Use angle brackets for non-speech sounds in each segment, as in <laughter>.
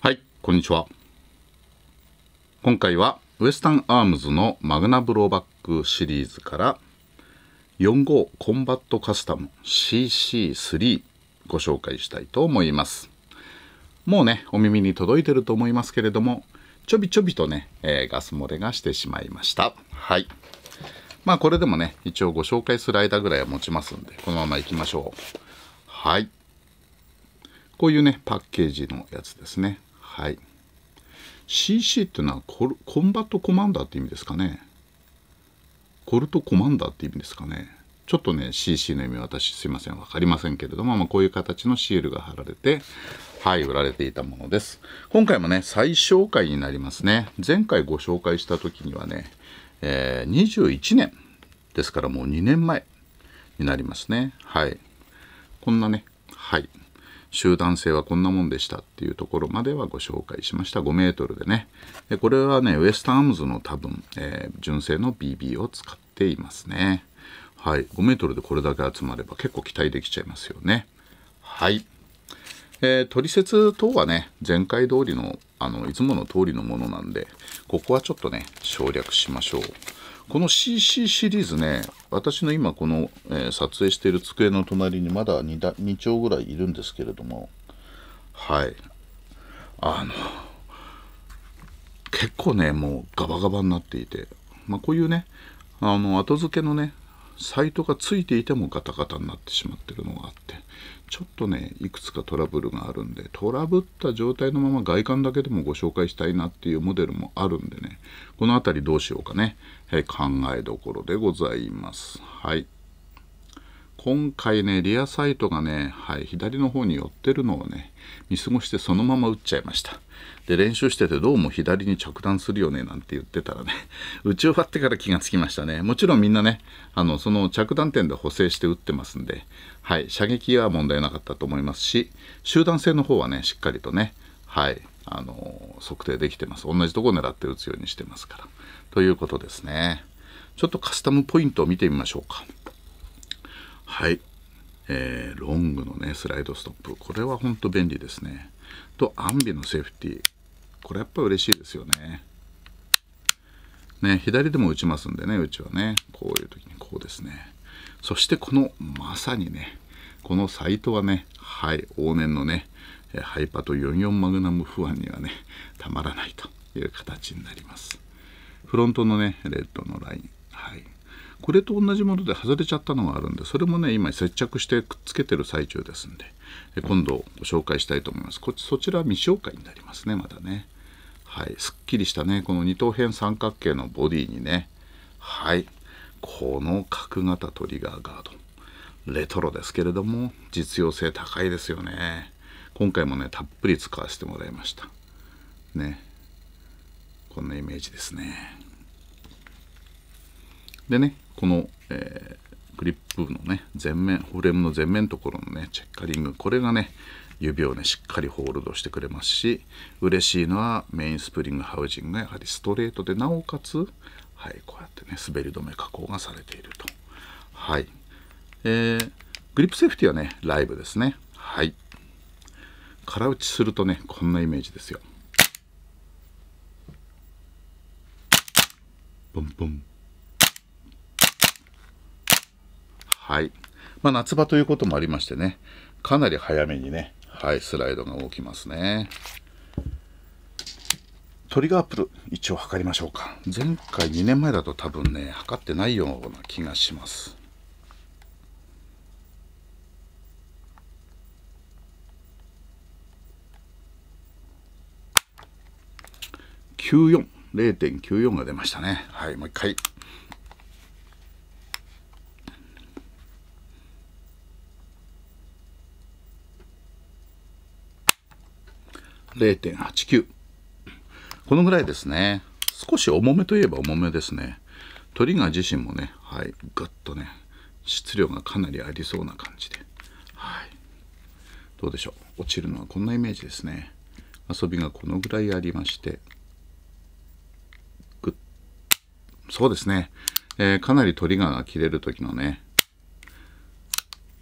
はい、こんにちは。今回はウエスタンアームズのマグナブローバックシリーズから45コンバットカスタム CC3 ご紹介したいと思います。もうね、お耳に届いてると思いますけれども、ちょびちょびとね、えー、ガス漏れがしてしまいました。はい。まあこれでもね、一応ご紹介する間ぐらいは持ちますんで、このまま行きましょう。はい。こういうね、パッケージのやつですね。はい CC っていうのはココンバットコマンダーって意味ですかねコルトコマンダーって意味ですかねちょっとね CC の意味私すいません分かりませんけれども、まあ、こういう形のシールが貼られてはい売られていたものです今回もね最紹介になりますね前回ご紹介した時にはね、えー、21年ですからもう2年前になりますねはいこんなねはい集団性はこんなもんでしたっていうところまではご紹介しました5メートルでねでこれはねウエスタンアームズの多分、えー、純正の BB を使っていますねはい5メートルでこれだけ集まれば結構期待できちゃいますよねはいえー、トリセツ等はね前回通りのあのいつもの通りのものなんでここはちょっとね省略しましょうこの CC シリーズね私の今この、えー、撮影している机の隣にまだ 2, だ2丁ぐらいいるんですけれどもはいあの結構ねもうガバガバになっていて、まあ、こういうねあの後付けのねサイトがついていてもガタガタになってしまってるのがあってちょっとねいくつかトラブルがあるんでトラブった状態のまま外観だけでもご紹介したいなっていうモデルもあるんでねこの辺りどうしようかね、はい、考えどころでございます。はい今回ね、リアサイトがね、はい、左の方に寄ってるのをね、見過ごしてそのまま打っちゃいました。で、練習しててどうも左に着弾するよね、なんて言ってたらね、<laughs> 打ち終わってから気がつきましたね。もちろんみんなね、あの、その着弾点で補正して打ってますんで、はい、射撃は問題なかったと思いますし、集団性の方はね、しっかりとね、はい、あの、測定できてます。同じとこ狙って打つようにしてますから。ということですね。ちょっとカスタムポイントを見てみましょうか。はい、えー、ロングのねスライドストップこれはほんと便利ですねとアンビのセーフティーこれやっぱ嬉しいですよねね左でも打ちますんでねうちはねこういう時にこうですねそしてこのまさにねこのサイトはねはい往年のねハイパと44マグナム不安にはねたまらないという形になりますフロントのねレッドのラインこれと同じもので外れちゃったのがあるんでそれもね今接着してくっつけてる最中ですんで今度ご紹介したいと思いますこっちそちら未紹介になりますねまだねはいすっきりしたねこの二等辺三角形のボディにねはいこの角型トリガーガードレトロですけれども実用性高いですよね今回もねたっぷり使わせてもらいましたねこんなイメージですねでね、この、えー、グリップのね、前面、フレームの前面のところのね、チェッカリング、これがね、指をね、しっかりホールドしてくれますし、嬉しいのはメインスプリングハウジングがやはりストレートで、なおかつ、はい、こうやってね、滑り止め加工がされていると。はい。えー、グリップセーフティはね、ライブですね。はい。空打ちするとね、こんなイメージですよ。ボンボン。はい。まあ、夏場ということもありましてね、かなり早めにね、はい、スライドが動きますね。トリガープル、一応測りましょうか。前回2年前だと多分ね、測ってないような気がします。94 0.94が出ましたね。はい、もう一回。0.89このぐらいですね少し重めといえば重めですねトリガー自身もねはいぐっとね質量がかなりありそうな感じではいどうでしょう落ちるのはこんなイメージですね遊びがこのぐらいありましてぐそうですね、えー、かなりトリガーが切れる時のね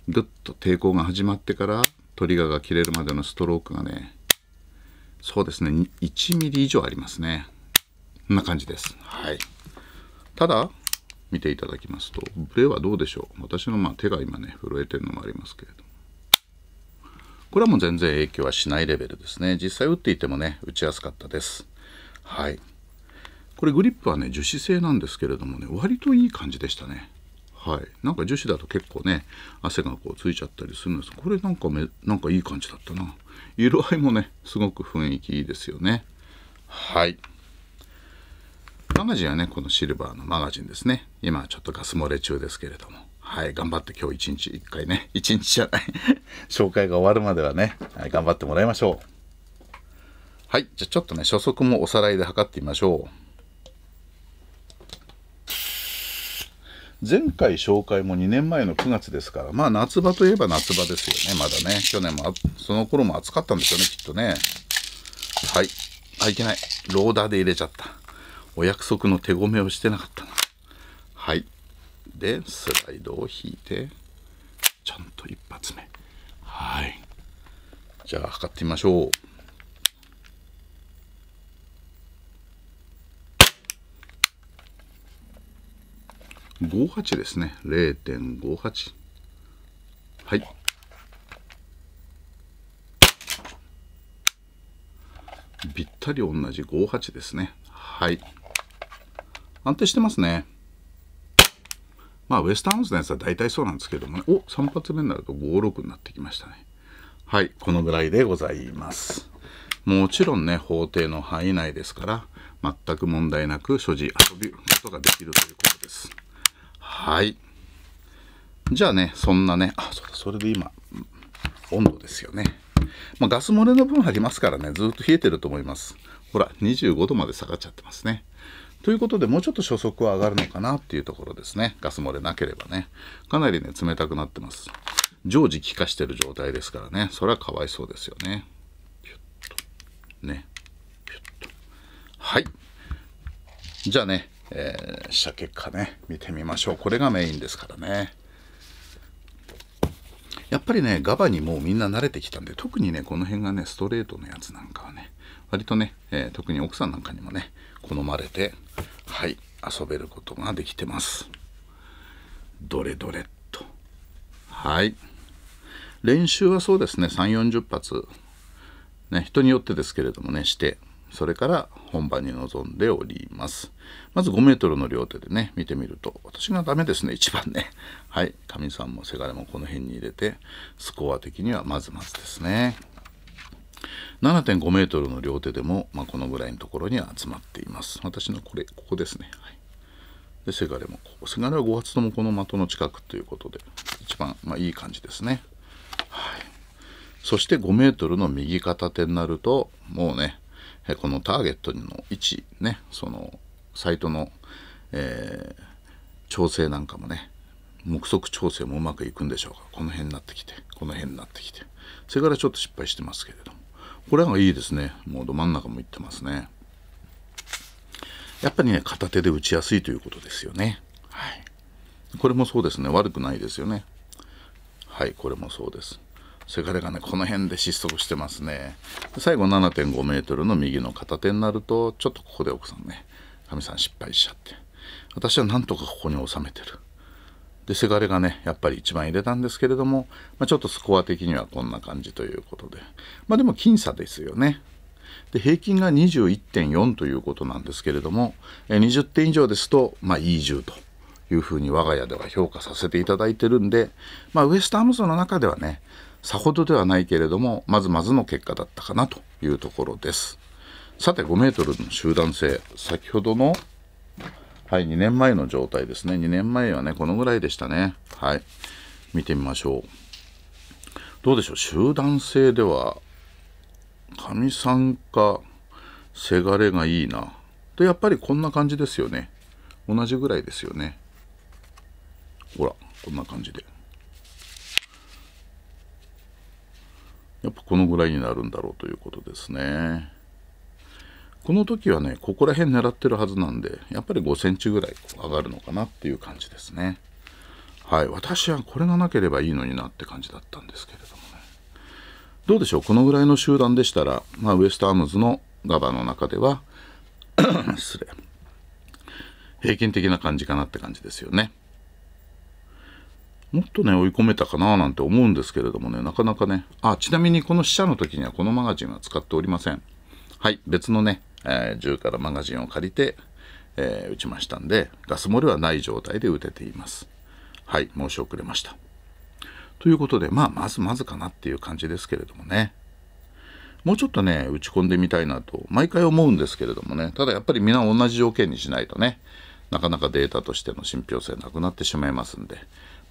ぐっと抵抗が始まってからトリガーが切れるまでのストロークがねそうですね1ミリ以上ありますねこんな感じですはいただ見ていただきますとブレはどうでしょう私のまあ手が今ね震えてるのもありますけれどこれはもう全然影響はしないレベルですね実際打っていてもね打ちやすかったですはいこれグリップはね樹脂製なんですけれどもね割といい感じでしたねはい、なんか樹脂だと結構ね汗がこうついちゃったりするんですこれなんかめなんかいい感じだったな色合いもねすごく雰囲気いいですよねはいマガジンはねこのシルバーのマガジンですね今ちょっとガス漏れ中ですけれどもはい頑張って今日一日一回ね <laughs> 一日じゃない <laughs> 紹介が終わるまではね、はい、頑張ってもらいましょうはいじゃあちょっとね初速もおさらいで測ってみましょう前回紹介も2年前の9月ですから、まあ夏場といえば夏場ですよね、まだね。去年も、その頃も暑かったんですよね、きっとね。はい。あ、いけない。ローダーで入れちゃった。お約束の手ごめをしてなかったな。はい。で、スライドを引いて、ちゃんと一発目。はい。じゃあ測ってみましょう。58ですね0.58はいぴったり同じ58ですねはい安定してますねまあウエスタンウンズのやつは大体そうなんですけどもねお3発目になると56になってきましたねはいこのぐらいでございますもちろんね法定の範囲内ですから全く問題なく所持遊びことができるということですはいじゃあねそんなねあそうだそれで今温度ですよね、まあ、ガス漏れの分ありますからねずっと冷えてると思いますほら25度まで下がっちゃってますねということでもうちょっと初速は上がるのかなっていうところですねガス漏れなければねかなりね冷たくなってます常時気化してる状態ですからねそれはかわいそうですよねねはいじゃあねえー、した結果ね見てみましょうこれがメインですからねやっぱりねガバにもうみんな慣れてきたんで特にねこの辺がねストレートのやつなんかはね割とね、えー、特に奥さんなんかにもね好まれてはい遊べることができてますどれどれっとはい練習はそうですね3 4 0発ね人によってですけれどもねしてそれから本番に臨んでおります。まず5メートルの両手でね、見てみると、私がダメですね、一番ね。はい、神さんもせがれもこの辺に入れて、スコア的にはまずまずですね。7.5メートルの両手でも、まあ、このぐらいのところに集まっています。私のこれ、ここですね。はい、で、せがれもここ。せがれは5発ともこの的の近くということで、一番、まあ、いい感じですね。はい。そして5メートルの右片手になると、もうね、このターゲットの位置ねそのサイトの、えー、調整なんかもね目測調整もうまくいくんでしょうかこの辺になってきてこの辺になってきてそれからちょっと失敗してますけれどもこれはいいですねもうど真ん中もいってますねやっぱりね片手で打ちやすいということですよねはいこれもそうですね悪くないですよねはいこれもそうですそれからがねこの辺で失速してますね最後7.5メートルの右の片手になるとちょっとここで奥さんね神さん失敗しちゃって私はなんとかここに収めてるでせがれがねやっぱり一番入れたんですけれども、まあ、ちょっとスコア的にはこんな感じということでまあでも僅差ですよねで平均が21.4ということなんですけれども20点以上ですと、まあ、E10 というふうに我が家では評価させていただいてるんで、まあ、ウエストアームンの中ではねさほどではないけれどもまずまずの結果だったかなというところですさて5メートルの集団性先ほどのはい2年前の状態ですね2年前はねこのぐらいでしたねはい見てみましょうどうでしょう集団性ではかみさんかせがれがいいなとやっぱりこんな感じですよね同じぐらいですよねほらこんな感じで。やっぱこのぐらいになるんだろうということですねこの時はねここら辺狙ってるはずなんでやっぱり5センチぐらい上がるのかなっていう感じですねはい私はこれがなければいいのになって感じだったんですけれどもねどうでしょうこのぐらいの集団でしたら、まあ、ウエストアームズのガバの中では <clears throat> 失礼平均的な感じかなって感じですよねもっとね、追い込めたかななんて思うんですけれどもね、なかなかね、あ、ちなみにこの死者の時にはこのマガジンは使っておりません。はい、別のね、えー、銃からマガジンを借りて、えー、撃ちましたんで、ガス漏れはない状態で撃てています。はい、申し遅れました。ということで、まあ、まずまずかなっていう感じですけれどもね。もうちょっとね、打ち込んでみたいなと、毎回思うんですけれどもね、ただやっぱり皆同じ条件にしないとね、なかなかデータとしての信憑性なくなってしまいますんで、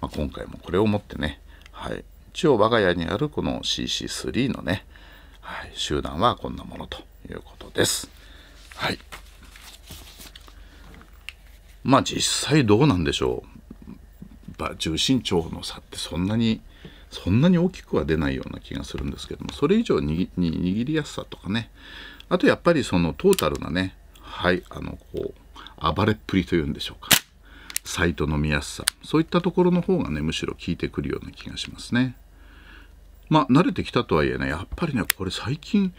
まあ、今回もこれをもってね、はい、一応我が家にあるこの CC3 のね、はい、集団はこんなものということです。はい。まあ実際どうなんでしょう。重心長の差ってそんなにそんなに大きくは出ないような気がするんですけどもそれ以上に握りやすさとかねあとやっぱりそのトータルなねはいあのこう暴れっぷりというんでしょうかサイトの見やすさそういったところの方がねむしろ効いてくるような気がしますねまあ慣れてきたとはいえねやっぱりねこれ最近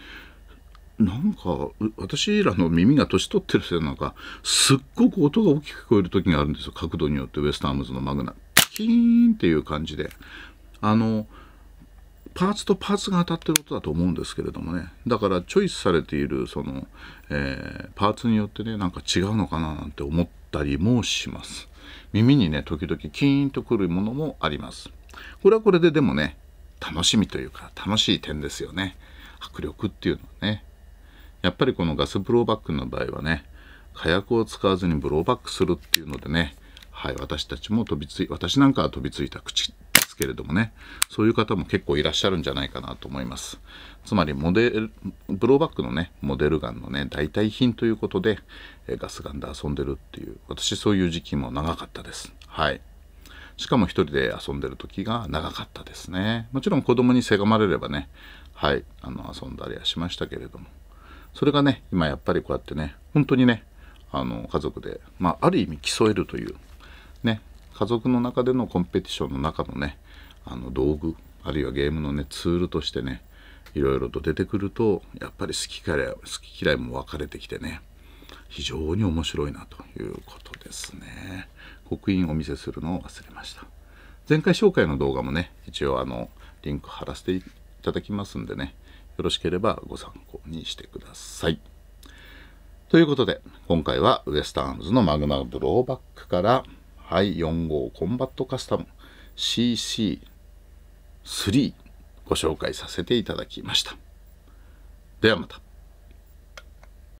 なんか私らの耳が年取ってるせいなのかすっごく音が大きく聞こえる時があるんですよ角度によってウエスタームズのマグナキーンっていう感じであのパーツとパーツが当たってることだと思うんですけれどもねだからチョイスされているその、えー、パーツによってねなんか違うのかななんて思ったりもします耳にね時々キーンとくるものもありますこれはこれででもね楽しみというか楽しい点ですよね迫力っていうのはねやっぱりこのガスブローバックの場合はね火薬を使わずにブローバックするっていうのでねはい私たちも飛びつい私なんかは飛びついた口けれどもねそういう方も結構いらっしゃるんじゃないかなと思いますつまりモデルブローバックのねモデルガンのね代替品ということでガスガンで遊んでるっていう私そういう時期も長かったですはいしかも1人で遊んでる時が長かったですねもちろん子供にせがまれればねはいあの遊んだりはしましたけれどもそれがね今やっぱりこうやってね本当にねあの家族で、まあ、ある意味競えるという、ね、家族の中でのコンペティションの中のねあの道具あるいはゲームのねツールとしてねいろいろと出てくるとやっぱり好きから好き嫌いも分かれてきてね非常に面白いなということですね刻印お見せするのを忘れました前回紹介の動画もね一応あのリンク貼らせていただきますんでねよろしければご参考にしてくださいということで今回はウエスターンズのマグナブローバックからハイ4号コンバットカスタム CC 3ご紹介させていただきました。ではまた。